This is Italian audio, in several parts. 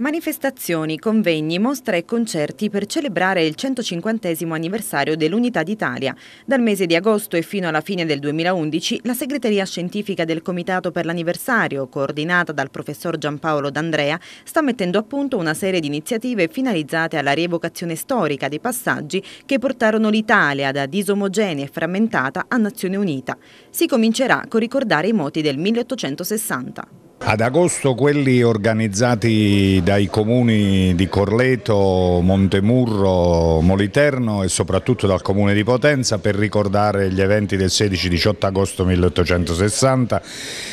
Manifestazioni, convegni, mostre e concerti per celebrare il 150 anniversario dell'Unità d'Italia. Dal mese di agosto e fino alla fine del 2011 la segreteria scientifica del Comitato per l'anniversario, coordinata dal professor Giampaolo D'Andrea, sta mettendo a punto una serie di iniziative finalizzate alla rievocazione storica dei passaggi che portarono l'Italia da disomogenea e frammentata a Nazione Unita. Si comincerà con ricordare i moti del 1860. Ad agosto quelli organizzati dai comuni di Corleto, Montemurro, Moliterno e soprattutto dal comune di Potenza per ricordare gli eventi del 16-18 agosto 1860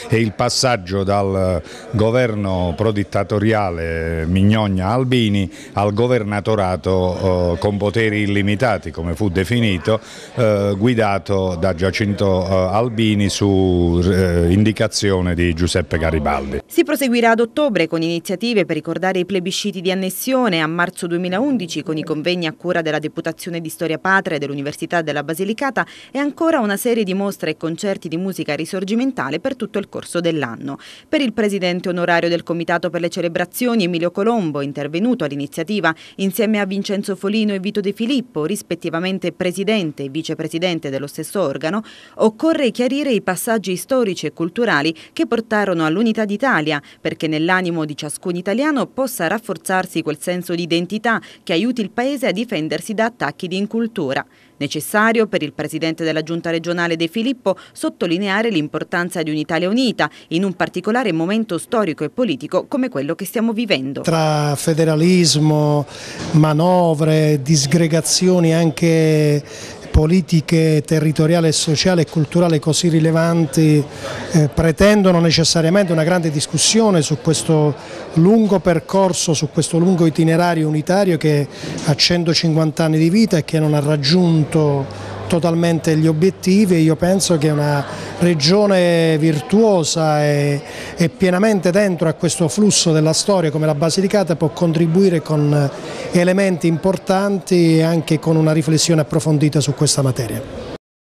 e il passaggio dal governo prodittatoriale Mignogna-Albini al governatorato eh, con poteri illimitati come fu definito eh, guidato da Giacinto eh, Albini su eh, indicazione di Giuseppe Garibaldi calde. Si proseguirà ad ottobre con iniziative per ricordare i plebisciti di annessione, a marzo 2011 con i convegni a cura della Deputazione di Storia Patria dell'Università della Basilicata e ancora una serie di mostre e concerti di musica risorgimentale per tutto il corso dell'anno. Per il presidente onorario del Comitato per le Celebrazioni, Emilio Colombo, intervenuto all'iniziativa insieme a Vincenzo Folino e Vito De Filippo, rispettivamente presidente e vicepresidente dello stesso organo, occorre chiarire i passaggi storici e culturali che portarono all'unità d'Italia, perché nell'animo di ciascun italiano possa rafforzarsi quel senso di identità che aiuti il Paese a difendersi da attacchi di incultura. Necessario per il Presidente della Giunta regionale De Filippo sottolineare l'importanza di un'Italia unita in un particolare momento storico e politico come quello che stiamo vivendo. Tra federalismo, manovre, disgregazioni anche politiche territoriale, sociale e culturale così rilevanti eh, pretendono necessariamente una grande discussione su questo lungo percorso, su questo lungo itinerario unitario che ha 150 anni di vita e che non ha raggiunto totalmente gli obiettivi e io penso che una regione virtuosa e, e, pienamente dentro a questo flusso della storia come la Basilicata può contribuire con elementi importanti e anche con una riflessione approfondita su questa materia.